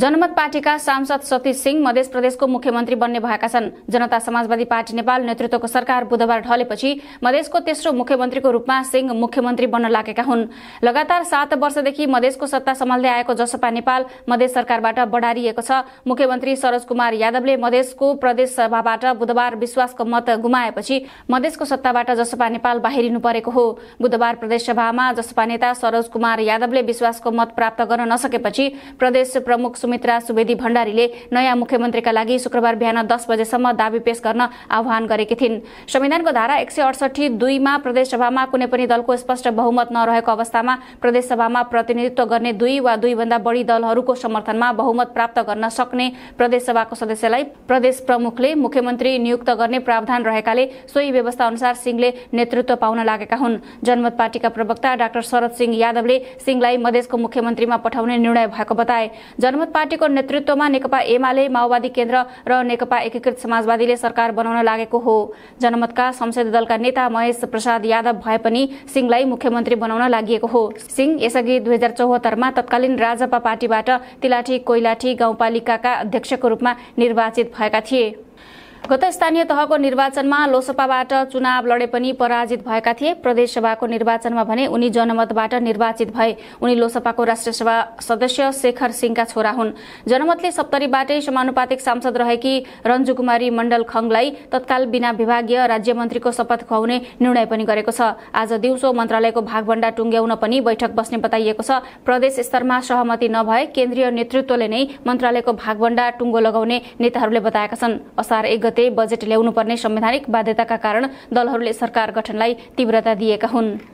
जनमत पार्टीका सांसद सतीश सिंह मध्य प्रदेशको मुख्यमन्त्री बन्ने भएका छन् जनता समाजवादी पार्टी नेपाल नेतृत्वको सरकार बुधबार ढलेपछि मधेसको तेस्रो मुख्यमन्त्रीको रूपमा सिंह मुख्यमन्त्री बन्न लागेका हुन् लगातार सात वर्षदेखि मधेसको सत्ता सम्हाल्दै आएको जसपा नेपाल मधेस सरकारबाट बढारिएको छ मुख्यमन्त्री सरोज कुमार यादवले मधेसको प्रदेश सभाबाट बुधबार विश्वासको मत गुमाएपछि मधेसको सत्ताबाट जसपा नेपाल बाहिरिनु परेको हो बुधबार प्रदेश सभामा जसपा नेता सरोज कुमार यादवले विश्वासको मत प्राप्त गर्न नसकेपछि प्रदेश प्रमुख सुमित्रा सुवेदी भण्डारीले नयाँ मुख्यमन्त्रीका लागि शुक्रबार बिहान दस बजेसम्म दावी पेश गर्न आह्वान गरेकी थिइन् संविधानको धारा एक सय अडसठी दुईमा प्रदेशसभामा कुनै पनि दलको स्पष्ट बहुमत नरहेको अवस्थामा प्रदेशसभामा प्रतिनिधित्व गर्ने दुई वा दुईभन्दा बढी दलहरूको समर्थनमा बहुमत प्राप्त गर्न सक्ने प्रदेशसभाको सदस्यलाई प्रदेश प्रमुखले मुख्यमन्त्री नियुक्त गर्ने प्रावधान रहेकाले सोही व्यवस्था अनुसार सिंहले नेतृत्व पाउन लागेका हुन् जनमत पार्टीका प्रवक्ता डाक्टर शरद सिंह यादवले सिंहलाई मधेसको मुख्यमन्त्रीमा पठाउने निर्णय भएको बताए जनमत पार्टीको नेतृत्वमा नेकपा एमाले माओवादी केन्द्र र नेकपा एकीकृत समाजवादीले सरकार बनाउन लागेको हो जनमतका संसदीय दलका नेता महेश प्रसाद यादव भए पनि सिंहलाई मुख्यमन्त्री बनाउन लागि हो सिंह यसअघि दुई हजार चौहत्तरमा तत्कालीन राजपा पार्टीबाट तिलाठी कोइलाठी गाउँपालिकाका अध्यक्षको रूपमा निर्वाचित भएका थिए गत स्थानीय तहको निर्वाचनमा लोसपाबाट चुनाव लडे पनि पराजित भएका थिए प्रदेशसभाको निर्वाचनमा भने उनी जनमतबाट निर्वाचित भए उनी लोसपाको राष्ट्रिय सभा सदस्य शेखर सिंहका छोरा हुन् जनमतले सप्तरीबाटै समानुपातिक सांसद रहेकी रञ्जु कुमारी मण्डल खङलाई तत्काल बिना विभागीय राज्यमन्त्रीको शपथ खुवाउने निर्णय पनि गरेको छ आज दिउँसो मन्त्रालयको भागभण्डा टुङ्ग्याउन पनि बैठक बस्ने बताइएको छ प्रदेश स्तरमा सहमति नभए केन्द्रीय नेतृत्वले नै मन्त्रालयको भागभण्डा टुङ्गो लगाउने नेताहरूले बताएका छन् असार एक गते बजेट ल्याउनुपर्ने संवैधानिक बाध्यताका कारण दलहरूले सरकार गठनलाई तीव्रता दिएका हुन्